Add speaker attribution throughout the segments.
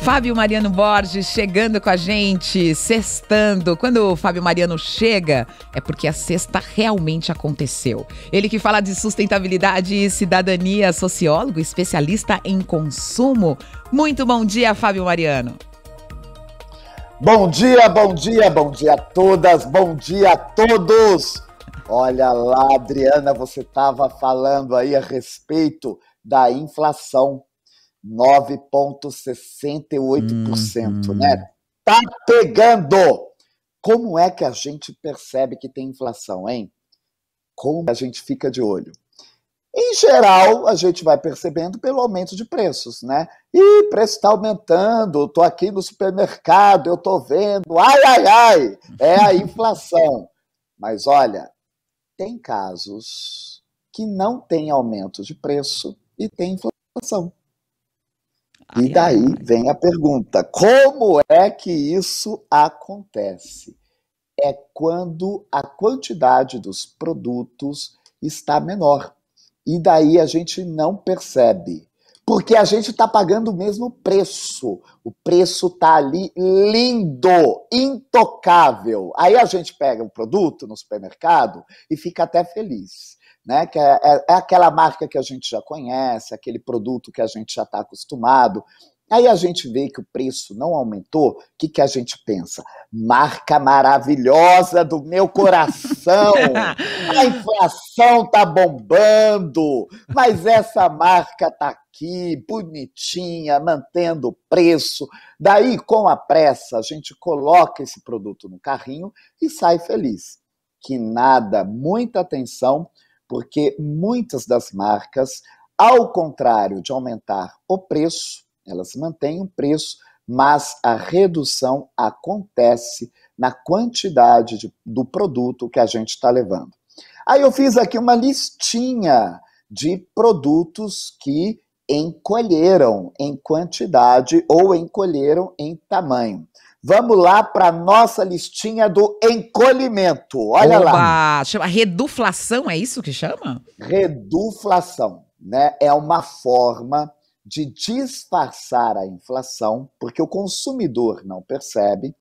Speaker 1: Fábio Mariano Borges chegando com a gente, sextando. Quando o Fábio Mariano chega, é porque a sexta realmente aconteceu. Ele que fala de sustentabilidade e cidadania, sociólogo, especialista em consumo. Muito bom dia, Fábio Mariano.
Speaker 2: Bom dia, bom dia, bom dia a todas, bom dia a todos. Olha lá, Adriana, você estava falando aí a respeito da inflação 9,68%, né? hum. né? Tá pegando! Como é que a gente percebe que tem inflação, hein? Como a gente fica de olho? Em geral, a gente vai percebendo pelo aumento de preços, né? E preço está aumentando, estou aqui no supermercado, eu estou vendo, ai, ai, ai, é a inflação. Mas olha, tem casos que não tem aumento de preço e tem inflação e é daí vem a pergunta: como é que isso acontece? É quando a quantidade dos produtos está menor. E daí a gente não percebe. Porque a gente está pagando o mesmo preço. O preço está ali lindo, intocável. Aí a gente pega o um produto no supermercado e fica até feliz né? Que é, é, é aquela marca que a gente já conhece, aquele produto que a gente já está acostumado. Aí a gente vê que o preço não aumentou, o que, que a gente pensa? Marca maravilhosa do meu coração! a inflação tá bombando, mas essa marca tá aqui, bonitinha, mantendo o preço. Daí, com a pressa, a gente coloca esse produto no carrinho e sai feliz. Que nada, muita atenção porque muitas das marcas, ao contrário de aumentar o preço, elas mantêm o preço, mas a redução acontece na quantidade de, do produto que a gente está levando. Aí eu fiz aqui uma listinha de produtos que encolheram em quantidade ou encolheram em tamanho. Vamos lá para nossa listinha do
Speaker 1: encolhimento.
Speaker 2: Olha Oba, lá.
Speaker 1: Chama reduflação, é isso que chama?
Speaker 2: Reduflação, né? É uma forma de disfarçar a inflação, porque o consumidor não percebe,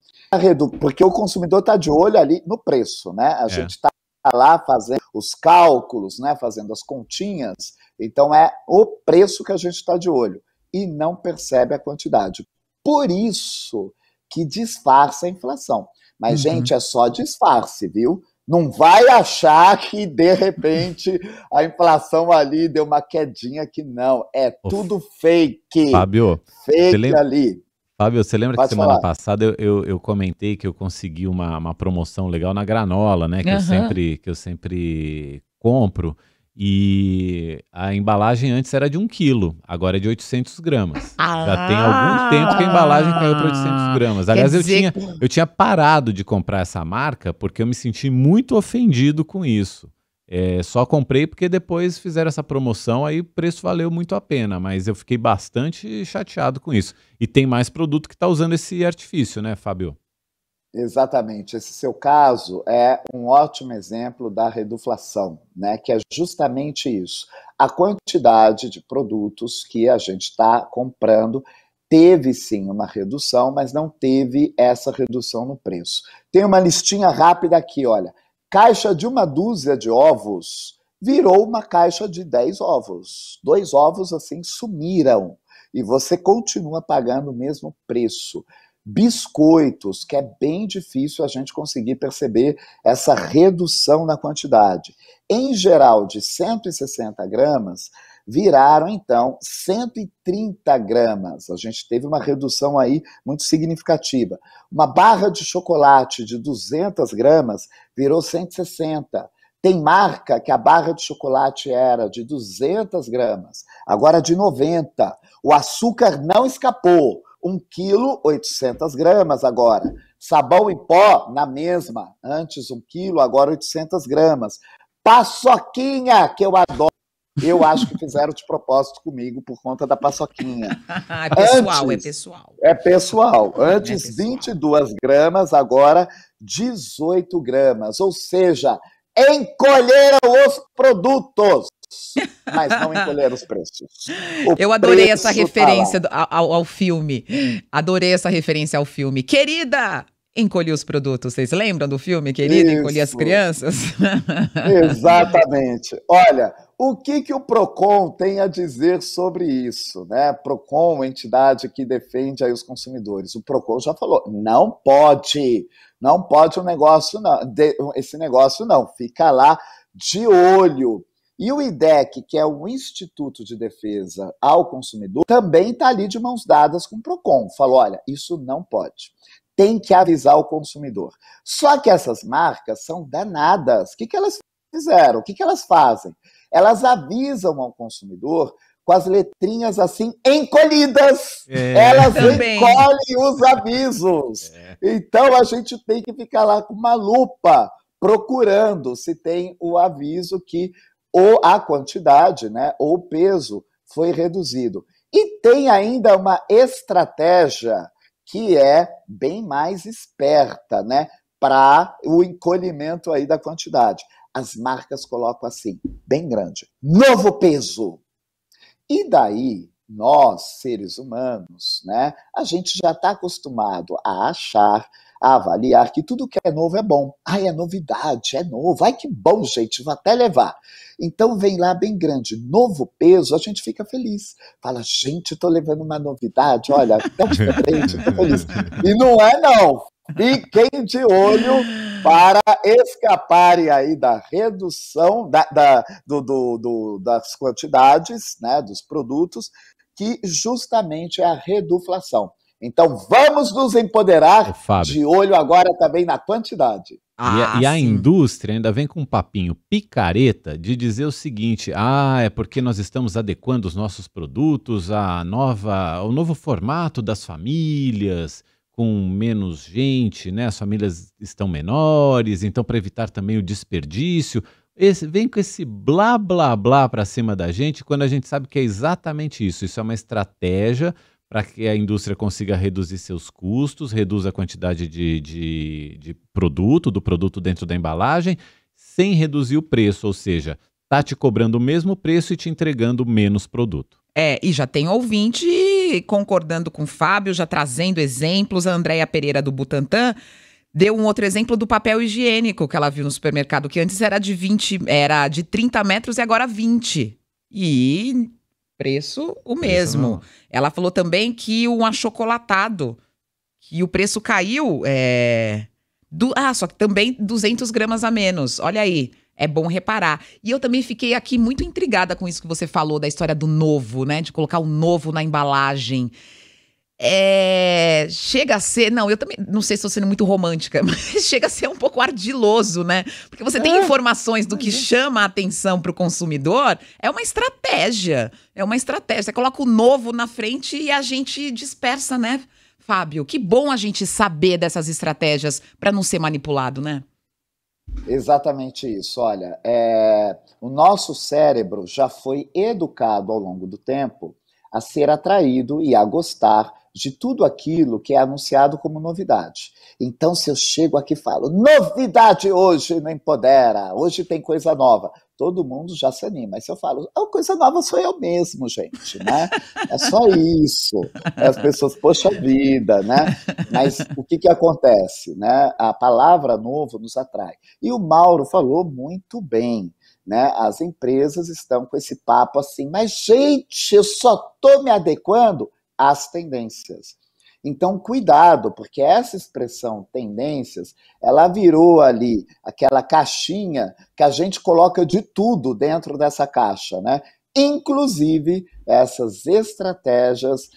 Speaker 2: porque o consumidor está de olho ali no preço, né? A é. gente está lá fazendo os cálculos, né? Fazendo as continhas. Então é o preço que a gente está de olho e não percebe a quantidade. Por isso que disfarça a inflação. Mas, uhum. gente, é só disfarce, viu? Não vai achar que, de repente, a inflação ali deu uma quedinha que não. É tudo Uf. fake. Fábio, fake lembra... ali.
Speaker 3: Fábio, você lembra Pode que semana falar. passada eu, eu, eu, comentei que eu consegui uma, uma promoção legal na granola, né? Que, uhum. eu sempre, que eu sempre compro. E a embalagem antes era de 1 quilo, agora é de 800 gramas. Ah, Já tem algum ah! tempo que a embalagem caiu para 800 gramas. Aliás, eu tinha, que... eu tinha parado de comprar essa marca porque eu me senti muito ofendido com isso. É, só comprei porque depois fizeram essa promoção, aí o preço valeu muito a pena, mas eu fiquei bastante chateado com isso. E tem mais produto que está usando esse artifício, né, Fábio?
Speaker 2: Exatamente. Esse seu caso é um ótimo exemplo da reduflação, né? que é justamente isso. A quantidade de produtos que a gente está comprando teve sim uma redução, mas não teve essa redução no preço. Tem uma listinha rápida aqui, olha. Caixa de uma dúzia de ovos virou uma caixa de 10 ovos. Dois ovos assim sumiram e você continua pagando o mesmo preço biscoitos, que é bem difícil a gente conseguir perceber essa redução na quantidade. Em geral, de 160 gramas, viraram então 130 gramas. A gente teve uma redução aí muito significativa. Uma barra de chocolate de 200 gramas virou 160. Tem marca que a barra de chocolate era de 200 gramas, agora de 90. O açúcar não escapou. 1 quilo gramas agora. Sabão em pó, na mesma. Antes 1 quilo, agora 800 gramas. Paçoquinha, que eu adoro. Eu acho que fizeram de propósito comigo por conta da paçoquinha. é pessoal, Antes, é pessoal. É pessoal. Antes, é pessoal. 22 é gramas, agora 18 gramas. Ou seja, encolheram os produtos mas não encolher os preços. O eu adorei essa tá referência
Speaker 1: tá ao, ao, filme. Adorei essa referência ao filme. Querida! Encolhi os produtos. Vocês lembram do filme, querida? Encolhi as crianças?
Speaker 2: Exatamente. Olha, o que, que o PROCON tem a dizer sobre isso? Né? PROCON, entidade que defende aí os consumidores. O PROCON já falou, não pode, não pode o um negócio, não, de, esse negócio não, fica lá de olho. E o IDEC, que é o Instituto de Defesa ao Consumidor, também está ali de mãos dadas com o PROCON. Falou: olha, isso não pode. Tem que avisar o consumidor. Só que essas marcas são danadas. O que, que elas fizeram? O que, que elas fazem? Elas avisam ao consumidor com as letrinhas assim encolhidas. É, Elas também. encolhem os avisos. É. Então a gente tem que ficar lá com uma lupa procurando se tem o aviso que ou a quantidade, né, ou o peso foi reduzido. E tem ainda uma estratégia que é bem mais esperta, né, para o encolhimento aí da quantidade. As marcas colocam assim, bem grande, novo peso. E daí nós, seres humanos, né, a gente já está acostumado a achar avaliar que tudo que é novo é bom. Ai, é novidade, é novo. Ai, que bom, gente, vou até levar. Então vem lá bem grande, novo peso, a gente fica feliz. Fala, gente, estou levando uma novidade, olha, tão diferente, tô feliz. E não é não. Fiquem de olho para escaparem aí da redução da, da do, do, do, das quantidades, né, dos produtos, que justamente é a reduflação. Então vamos nos empoderar de olho agora também na quantidade. Ah, e, a,
Speaker 3: e a indústria ainda vem com um papinho picareta de dizer o seguinte: ah, é porque nós estamos adequando os nossos produtos à nova, ao novo formato das famílias, com menos gente, né? As famílias estão menores, então para evitar também o desperdício. Esse, vem com esse blá blá blá para cima da gente, quando a gente sabe que é exatamente isso. Isso é uma estratégia para que a indústria consiga reduzir seus custos, reduza a quantidade de, de, de, produto, do produto dentro da embalagem, sem reduzir o preço, ou seja, tá te cobrando o mesmo preço e te entregando menos produto. É, e
Speaker 1: já tem ouvinte concordando com o Fábio, já trazendo exemplos, a Andréia Pereira do Butantan deu um outro exemplo do papel higiênico que ela viu no supermercado, que antes era de 20, era de 30 metros e agora 20. E Preço o mesmo. Preço Ela falou também que um achocolatado, que o preço caiu. É... Do... Ah, só que também 200 gramas a menos. Olha aí. É bom reparar. E eu também fiquei aqui muito intrigada com isso que você falou da história do novo, né? De colocar o novo na embalagem. É, chega a ser. Não, eu também não sei se estou sendo muito romântica, mas chega a ser um pouco ardiloso, né? Porque você tem ah, informações do que chama a atenção para o consumidor, é uma estratégia. É uma estratégia. Você coloca o novo na frente e a gente dispersa, né, Fábio? Que bom a gente saber dessas estratégias para não ser manipulado, né?
Speaker 2: Exatamente isso. Olha, é, o nosso cérebro já foi educado ao longo do tempo a ser atraído e a gostar de tudo aquilo que é anunciado como novidade. Então, se eu chego aqui e falo, novidade hoje me empodera, hoje tem coisa nova, todo mundo já se anima. Mas se eu falo, oh, coisa nova sou eu mesmo, gente, né? É só isso. As pessoas, poxa vida, né? Mas o que, que acontece, né? A palavra novo nos atrai. E o Mauro falou muito bem. Né? As empresas estão com esse papo assim, mas gente, eu só estou me adequando as tendências. Então, cuidado, porque essa expressão tendências, ela virou ali aquela caixinha que a gente coloca de tudo dentro dessa caixa, né? Inclusive essas estratégias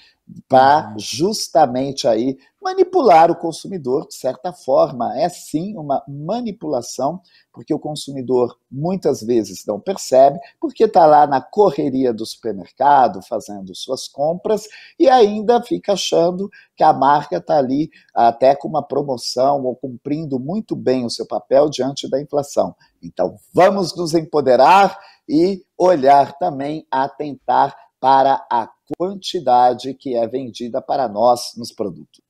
Speaker 2: para uhum. justamente aí Manipular o consumidor, de certa forma, é sim uma manipulação, porque o consumidor muitas vezes não percebe, porque está lá na correria do supermercado fazendo suas compras e ainda fica achando que a marca está ali até com uma promoção ou cumprindo muito bem o seu papel diante da inflação. Então, vamos nos empoderar e olhar também, atentar para a quantidade que é vendida para nós
Speaker 3: nos produtos.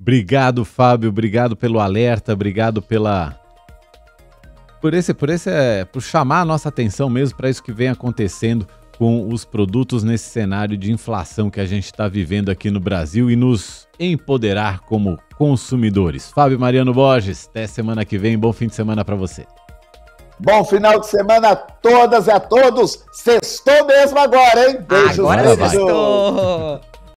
Speaker 3: Obrigado, Fábio. Obrigado pelo alerta. Obrigado pela por esse, por esse, é, por chamar a nossa atenção mesmo para isso que vem acontecendo com os produtos nesse cenário de inflação que a gente está vivendo aqui no Brasil e nos empoderar como consumidores. Fábio Mariano Borges, até semana que vem. Bom fim de semana para você.
Speaker 2: Bom final de semana a todas e a todos. Sextou mesmo agora, hein? Beijos, agora beijos.